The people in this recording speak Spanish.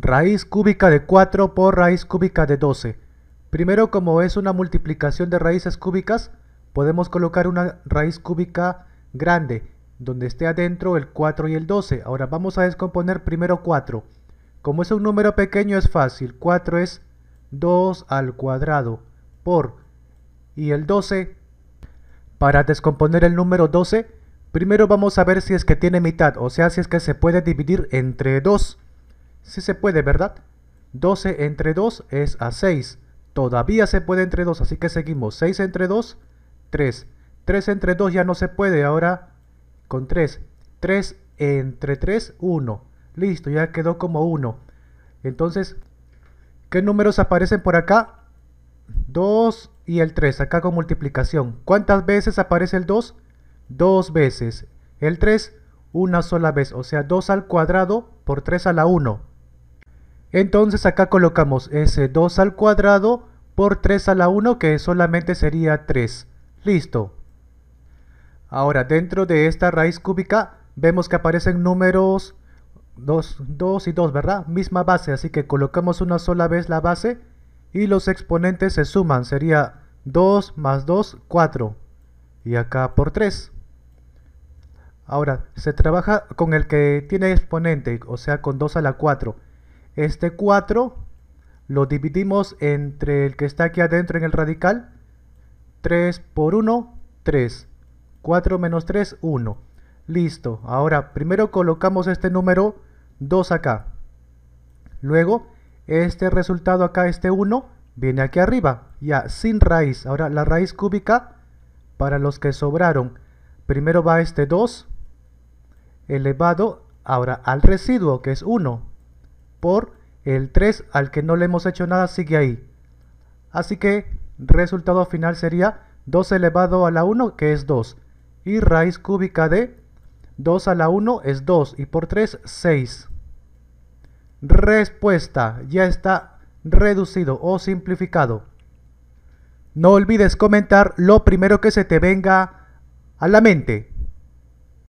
Raíz cúbica de 4 por raíz cúbica de 12. Primero, como es una multiplicación de raíces cúbicas, podemos colocar una raíz cúbica grande, donde esté adentro el 4 y el 12. Ahora vamos a descomponer primero 4. Como es un número pequeño es fácil, 4 es 2 al cuadrado por, y el 12, para descomponer el número 12, primero vamos a ver si es que tiene mitad, o sea, si es que se puede dividir entre 2. Sí se puede, ¿verdad? 12 entre 2 es a 6. Todavía se puede entre 2, así que seguimos. 6 entre 2, 3. 3 entre 2 ya no se puede, ahora con 3. 3 entre 3, 1. Listo, ya quedó como 1. Entonces, ¿qué números aparecen por acá? 2 y el 3, acá con multiplicación. ¿Cuántas veces aparece el 2? Dos veces. El 3, una sola vez, o sea, 2 al cuadrado por 3 a la 1. Entonces acá colocamos ese 2 al cuadrado por 3 a la 1 que solamente sería 3. Listo. Ahora dentro de esta raíz cúbica vemos que aparecen números 2, 2 y 2, ¿verdad? Misma base, así que colocamos una sola vez la base y los exponentes se suman, sería 2 más 2, 4 y acá por 3. Ahora, se trabaja con el que tiene exponente, o sea con 2 a la 4 este 4 lo dividimos entre el que está aquí adentro en el radical. 3 por 1, 3. 4 menos 3, 1. Listo. Ahora, primero colocamos este número 2 acá. Luego, este resultado acá, este 1, viene aquí arriba. Ya, sin raíz. Ahora, la raíz cúbica para los que sobraron. Primero va este 2 elevado, ahora al residuo, que es 1 por el 3 al que no le hemos hecho nada sigue ahí. Así que resultado final sería 2 elevado a la 1 que es 2 y raíz cúbica de 2 a la 1 es 2 y por 3 6. Respuesta, ya está reducido o simplificado. No olvides comentar lo primero que se te venga a la mente.